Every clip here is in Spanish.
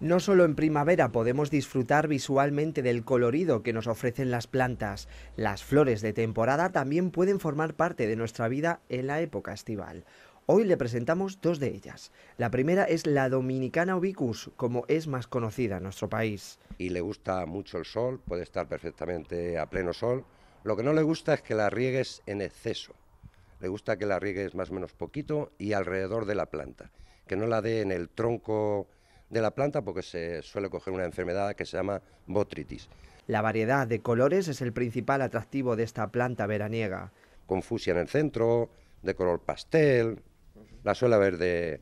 No solo en primavera podemos disfrutar visualmente del colorido que nos ofrecen las plantas, las flores de temporada también pueden formar parte de nuestra vida en la época estival. Hoy le presentamos dos de ellas. La primera es la dominicana ubicus, como es más conocida en nuestro país. Y le gusta mucho el sol, puede estar perfectamente a pleno sol. Lo que no le gusta es que la riegues en exceso. Le gusta que la riegues más o menos poquito y alrededor de la planta, que no la dé en el tronco de la planta porque se suele coger una enfermedad que se llama botritis. La variedad de colores es el principal atractivo de esta planta veraniega. Con fusia en el centro, de color pastel, la suele haber de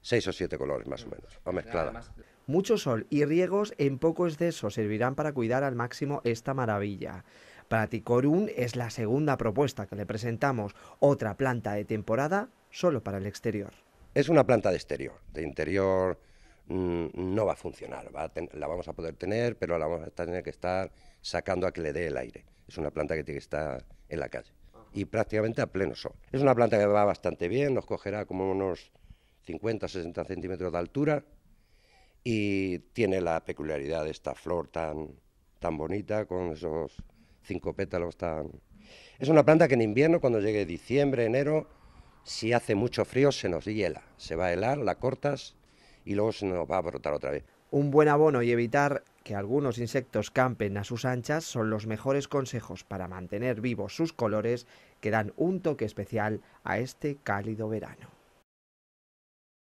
seis o siete colores más o menos, o mezclada. Mucho sol y riegos en poco exceso servirán para cuidar al máximo esta maravilla. Praticorum es la segunda propuesta que le presentamos, otra planta de temporada solo para el exterior. Es una planta de exterior, de interior Mm, no va a funcionar. la vamos a poder tener, pero la vamos a tener que estar sacando a que le dé el aire. Es una planta que tiene que estar en la calle y prácticamente a pleno sol. Es una planta que va bastante bien, nos cogerá como unos 50 o 60 centímetros de altura y tiene la peculiaridad de esta flor tan, tan bonita con esos cinco pétalos tan... Es una planta que en invierno, cuando llegue diciembre, enero, si hace mucho frío, se nos hiela. Se va a helar, la cortas y luego se nos va a brotar otra vez. Un buen abono y evitar que algunos insectos campen a sus anchas son los mejores consejos para mantener vivos sus colores que dan un toque especial a este cálido verano.